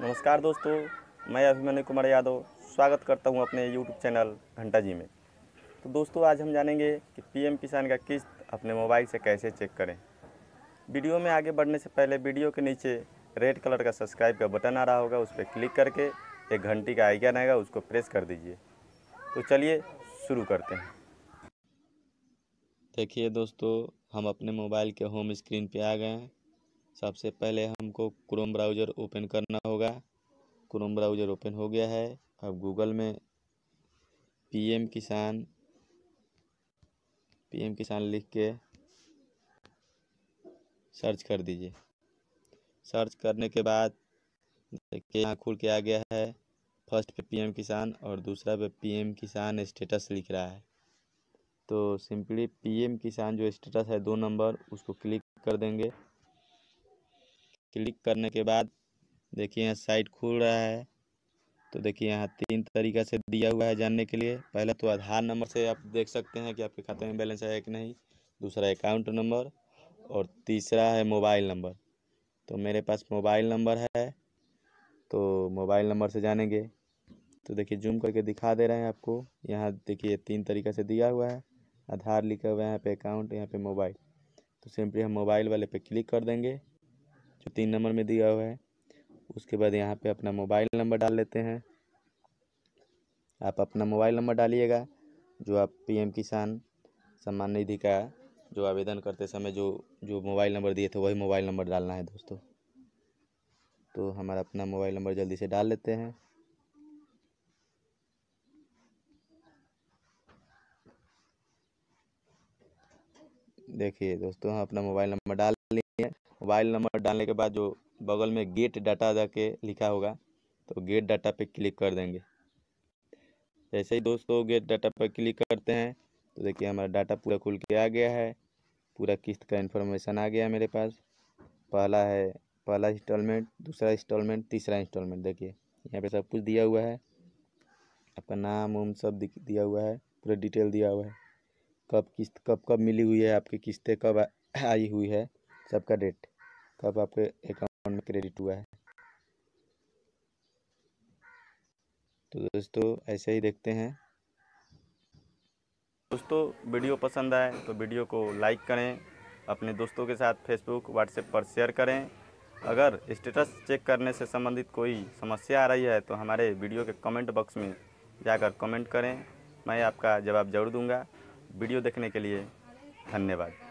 नमस्कार दोस्तों मैं अभिमन्यु कुमार यादव स्वागत करता हूं अपने यूट्यूब चैनल घंटा जी में तो दोस्तों आज हम जानेंगे कि पीएम किसान का किस्त अपने मोबाइल से कैसे चेक करें वीडियो में आगे बढ़ने से पहले वीडियो के नीचे रेड कलर का सब्सक्राइब का बटन आ रहा होगा उस पर क्लिक करके एक घंटी का आइकन आएगा उसको प्रेस कर दीजिए तो चलिए शुरू करते हैं देखिए दोस्तों हम अपने मोबाइल के होम स्क्रीन पर आ गए हैं सबसे पहले हमको क्रोम ब्राउज़र ओपन करना होगा क्रोम ब्राउज़र ओपन हो गया है अब गूगल में पीएम किसान पीएम किसान लिख के सर्च कर दीजिए सर्च करने के बाद देखिए यहाँ खुल के आ गया है फर्स्ट पे पीएम किसान और दूसरा पे पीएम किसान स्टेटस लिख रहा है तो सिंपली पीएम किसान जो स्टेटस है दो नंबर उसको क्लिक कर देंगे क्लिक करने के बाद देखिए यहाँ साइट खुल रहा है तो देखिए यहाँ तीन तरीका से दिया हुआ है जानने के लिए पहले तो आधार नंबर से आप देख सकते हैं कि आपके खाते में बैलेंस है कि नहीं दूसरा अकाउंट नंबर और तीसरा है मोबाइल नंबर तो मेरे पास मोबाइल नंबर है तो मोबाइल नंबर से जानेंगे तो देखिए जूम करके दिखा दे रहे हैं आपको यहाँ देखिए तीन तरीका से दिया हुआ है आधार लिखा हुआ है यहाँ पे अकाउंट यहाँ पे मोबाइल तो सिंपली हम मोबाइल वाले पे क्लिक कर देंगे तीन नंबर में दिया हुआ है उसके बाद यहाँ पे अपना मोबाइल नंबर डाल लेते हैं आप अपना मोबाइल नंबर डालिएगा जो आप पीएम किसान सम्मान निधि का जो आवेदन करते समय जो जो मोबाइल नंबर दिए थे वही मोबाइल नंबर डालना है दोस्तों तो हमारा अपना मोबाइल नंबर जल्दी से डाल लेते हैं देखिए दोस्तों हम अपना मोबाइल नंबर डाल है मोबाइल नंबर डालने के बाद जो बगल में गेट डाटा दा के लिखा होगा तो गेट डाटा पे क्लिक कर देंगे जैसे ही दोस्तों गेट डाटा पर क्लिक करते हैं तो देखिए हमारा डाटा पूरा खुल के आ गया है पूरा किस्त का इन्फॉर्मेशन आ गया मेरे पास पहला है पहला इंस्टॉलमेंट दूसरा इंस्टॉलमेंट तीसरा इंस्टॉलमेंट देखिए यहाँ पे सब कुछ दिया हुआ है आपका नाम उम सब दिया हुआ है पूरा डिटेल दिया हुआ है कब किस्त कब कब मिली हुई है आपकी किस्तें कब आई हुई है सबका डेट कब तो आपके अकाउंट में क्रेडिट हुआ है तो दोस्तों ऐसे ही देखते हैं दोस्तों वीडियो पसंद आए तो वीडियो को लाइक करें अपने दोस्तों के साथ फेसबुक व्हाट्सएप पर शेयर करें अगर स्टेटस चेक करने से संबंधित कोई समस्या आ रही है तो हमारे वीडियो के कमेंट बॉक्स में जाकर कमेंट करें मैं आपका जवाब जरूर दूंगा वीडियो देखने के लिए धन्यवाद